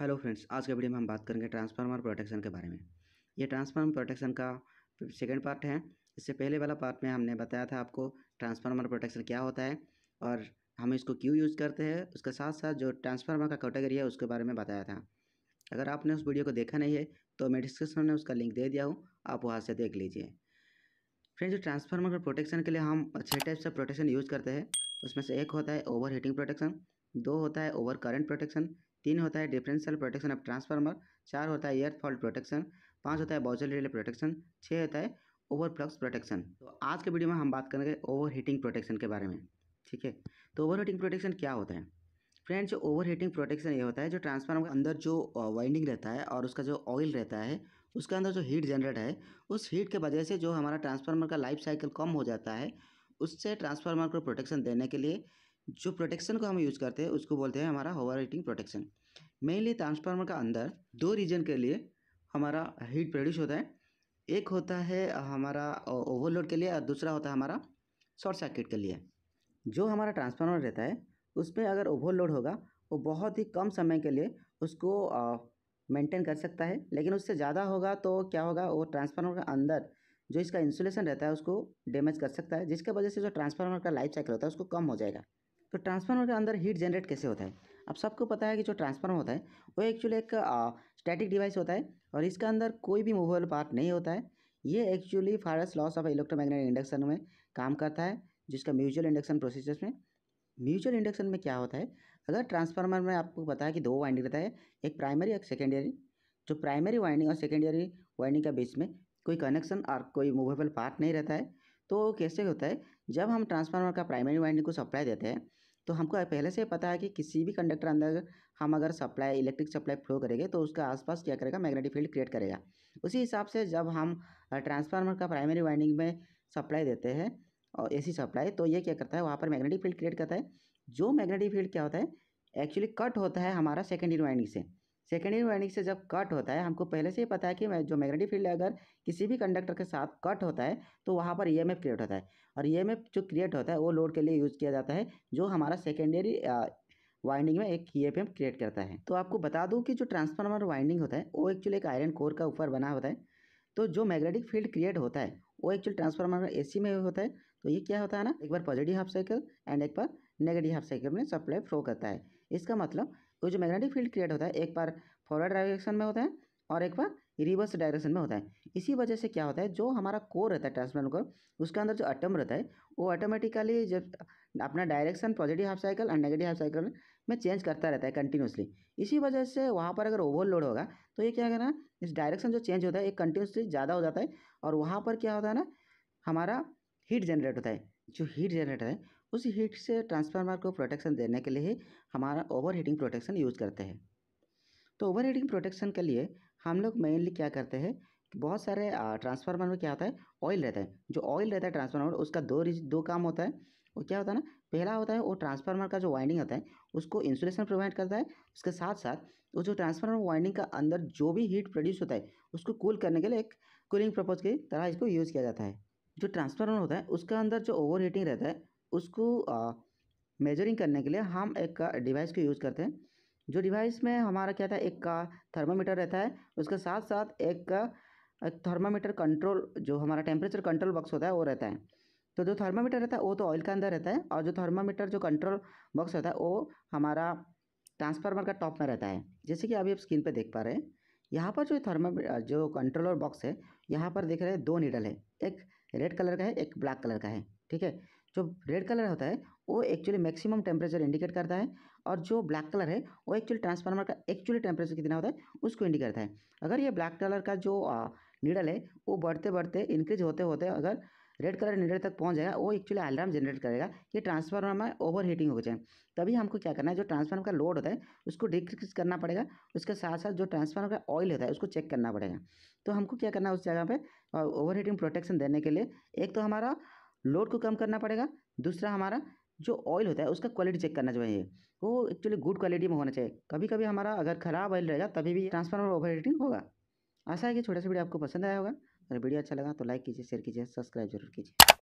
hello friends आज के video में हम बात करेंगे ट्रांसफार्मर प्रोटेक्शन के बारे में ये ट्रांसफार्मर प्रोटेक्शन का सेकेंड पार्ट है इससे पहले वाला पार्ट में हमने बताया था आपको ट्रांसफार्मर प्रोटेक्शन क्या होता है और हम इसको क्यों यूज़ करते हैं उसके साथ साथ जो ट्रांसफार्मर का कैटेगरी है उसके बारे में बताया था अगर आपने उस वीडियो को देखा नहीं है तो मैं डिस्क्रिप्शन में उसका लिंक दे दिया हूँ आप वहाँ से देख लीजिए फ्रेंड्स जो ट्रांसफार्मर का प्रोटेक्शन के लिए हम छः टाइप से प्रोटेक्शन यूज़ करते हैं उसमें से एक होता है ओवर हीटिंग प्रोटेक्शन दो होता है ओवर करंट प्रोटेक्शन तीन होता है डिफरेंशियल प्रोटेक्शन ऑफ ट्रांसफार्मर चार होता है एयर फॉल्ट प्रोटेक्शन पाँच होता है बॉजल रिले प्रोटेक्शन छः होता है ओवर फ्लक्स प्रोटेक्शन तो आज के वीडियो में हम बात करेंगे ओवर हीटिंग प्रोटेक्शन के बारे में ठीक है तो ओवर हीटिंग प्रोटेक्शन क्या होता है फ्रेंड्स जो ओवर हीटिंग प्रोटेक्शन ये होता है जो ट्रांसफार्मर के अंदर जो वाइंडिंग रहता है और उसका जो ऑयल रहता है उसके अंदर जो हीट जनरेट है उस हीट के वजह से जो हमारा ट्रांसफार्मर का लाइफ साइकिल कम हो जाता है उससे ट्रांसफार्मर को प्रोटेक्शन देने के लिए जो प्रोटेक्शन को हम यूज़ करते हैं उसको बोलते हैं हमारा over heating protection mainly transformer का अंदर दो रीजन के लिए हमारा हीट प्रोड्यूस होता है एक होता है हमारा ओवरलोड के लिए और दूसरा होता है हमारा शॉर्ट सर्किट के लिए जो हमारा ट्रांसफार्मर रहता है उसमें अगर ओवरलोड होगा वो बहुत ही कम समय के लिए उसको मेंटेन कर सकता है लेकिन उससे ज़्यादा होगा तो क्या होगा वो ट्रांसफार्मर के अंदर जो इसका इंसुलेशन रहता है उसको डैमेज कर सकता है जिसके वजह से जो ट्रांसफार्मर का लाइफ साइकिल होता है उसको कम हो जाएगा तो ट्रांसफार्मर के अंदर हीट जनरेट कैसे होता है अब सबको पता है कि जो ट्रांसफार्मर होता है वो एक्चुअली एक स्टैटिक डिवाइस होता है और इसका अंदर कोई भी मूवेबल पार्ट नहीं होता है ये एक्चुअली फारस लॉस ऑफ इलेक्ट्रोमैग्नेटिक इंडक्शन में काम करता है जिसका म्यूचुअल इंडक्शन प्रोसेस में म्यूचुअल इंडक्शन में क्या होता है अगर ट्रांसफार्मर में आपको पता है कि दो वाइंडिंग रहता है एक प्राइमरी एक सेकेंडरी जो प्राइमरी वाइंडिंग और सेकेंडरी वाइंडिंग के बीच में कोई कनेक्शन और कोई मूवेबल पार्ट नहीं रहता है तो कैसे होता है जब हम ट्रांसफार्मर का प्राइमरी वाइंडिंग को सप्लाई देते हैं तो हमको पहले से पता है कि किसी भी कंडक्टर अंदर हम अगर सप्लाई इलेक्ट्रिक सप्लाई फ्लो करेंगे तो उसके आसपास क्या करेगा मैग्नेटिक फील्ड क्रिएट करेगा उसी हिसाब से जब हम ट्रांसफार्मर का प्राइमरी वाइंडिंग में सप्लाई देते हैं और ए सप्लाई तो ये क्या करता है वहाँ पर मैग्नेटिक फील्ड क्रिएट करता है जो मैग्नेटिक फील्ड क्या होता है एक्चुअली कट होता है हमारा सेकेंडरी वाइंडिंग से सेकेंडरी वाइंडिंग से जब कट होता है हमको पहले से ही पता है कि जो मैग्नेटिक फील्ड अगर किसी भी कंडक्टर के साथ कट होता है तो वहाँ पर ई क्रिएट होता है और ई जो क्रिएट होता है वो लोड के लिए यूज़ किया जाता है जो हमारा सेकेंडरी वाइंडिंग में एक ई क्रिएट करता है तो आपको बता दूँ कि जो ट्रांसफार्मर वाइंडिंग होता है वो एक्चुअली एक आयरन कोर का ऊपर बना होता है तो जो मैग्नेटिक फील्ड क्रिएट होता है वो एक्चुअली ट्रांसफार्मर एसी में होता है तो ये क्या होता है ना एक बार पॉजिटिव हाफ साइकिल एंड एक बार नेगेटिव हाफ साइकिल में सप्लाई फ्लो करता है इसका मतलब तो जो मैग्नेटिक फील्ड क्रिएट होता है एक बार फॉरवर्ड डायरेक्शन में होता है और एक बार रिवर्स डायरेक्शन में होता है इसी वजह से क्या होता है जो हमारा कोर रहता है ट्रांसफॉर्मर कोर उसके अंदर जो अटम रहता है वो ऑटोमेटिकली जब अपना डायरेक्शन पॉजिटिव हाफ साइकिल और नेगेटिव हाफ साइकिल में चेंज करता रहता है कंटिन्यूसली इसी वजह से वहाँ पर अगर ओवरलोड होगा तो ये क्या करना इस डायरेक्शन जो चेंज होता है ये कंटिन्यूसली ज़्यादा हो जाता है और वहाँ पर क्या होता है ना हमारा हीट जनरेट होता है जो हीट जनरेट है उस हीट से ट्रांसफार्मर को प्रोटेक्शन देने के लिए हमारा ओवर हीटिंग प्रोटेक्शन यूज़ करते हैं तो ओवर हीटिंग प्रोटेक्शन के लिए हम लोग मेनली क्या करते हैं बहुत सारे ट्रांसफार्मर में क्या होता है ऑयल रहता है जो ऑयल रहता है ट्रांसफार्मर उसका दो दो काम होता है वो क्या होता है ना पहला होता है वो ट्रांसफार्मर का जो वाइंडिंग होता है उसको इंसुलेशन प्रोवाइड करता है उसके साथ साथ वो जो ट्रांसफार्मर वाइंडिंग का अंदर जो भी हीट प्रोड्यूस होता है उसको कूल करने के लिए एक कूलिंग प्रपोज की तरह इसको यूज़ किया जाता है जो ट्रांसफार्मर होता है उसका अंदर जो ओवर हीटिंग रहता है उसको मेजरिंग करने के लिए हम एक डिवाइस को यूज़ करते हैं जो डिवाइस में हमारा क्या था एक का थर्मामीटर रहता है उसके साथ साथ एक थर्मामीटर कंट्रोल जो हमारा टेम्परेचर कंट्रोल बॉक्स होता है वो रहता है तो जो थर्मामीटर रहता है वो तो ऑयल के अंदर रहता है और जो थर्मामीटर जो कंट्रोल बॉक्स रहता है वो हमारा ट्रांसफार्मर का टॉप में रहता है जैसे कि अभी आप स्क्रीन पर देख पा रहे हैं यहाँ पर जो थर्मा जो कंट्रोलर बॉक्स है यहाँ पर देख रहे हैं दो नीडल है एक रेड कलर का है एक ब्लैक कलर का है ठीक है जो रेड कलर होता है वो एक्चुअली मैक्सिमम टेम्परेचर इंडिकेट करता है और जो ब्लैक कलर है वो एक्चुअली ट्रांसफार्मर का एक्चुअली टेम्परेचर कितना होता है उसको इंडिकेट करता है अगर ये ब्लैक कलर का जो नीडल है वो बढ़ते बढ़ते इंक्रीज होते होते अगर रेड कलर जनरेटर तक पहुँच जाएगा वो एक्चुअली अलार्म जनरेट करेगा कि ट्रांसफार्मर में ओवर हीटिंग हो जाए तभी हमको क्या करना है जो ट्रांसफार्मर का लोड होता है उसको डिक्रीज करना पड़ेगा उसके साथ साथ जो ट्रांसफार्मर का ऑयल होता है उसको चेक करना पड़ेगा तो हमको क्या करना है उस जगह पर ओवर हीटिंग प्रोटेक्शन देने के लिए एक तो हमारा लोड को कम करना पड़ेगा दूसरा हमारा जो ऑयल होता है उसका क्वालिटी चेक करना चाहिए वो एक्चुअली गुड क्वालिटी में होना चाहिए कभी कभी हमारा अगर खराब ऑयल रहेगा तभी भी ट्रांसफार्मर ओवर हीटिंग होगा आशा है कि छोटा सा वीडियो आपको पसंद आया होगा अगर वीडियो अच्छा लगा तो लाइक कीजिए शेयर कीजिए सब्सक्राइब जरूर कीजिए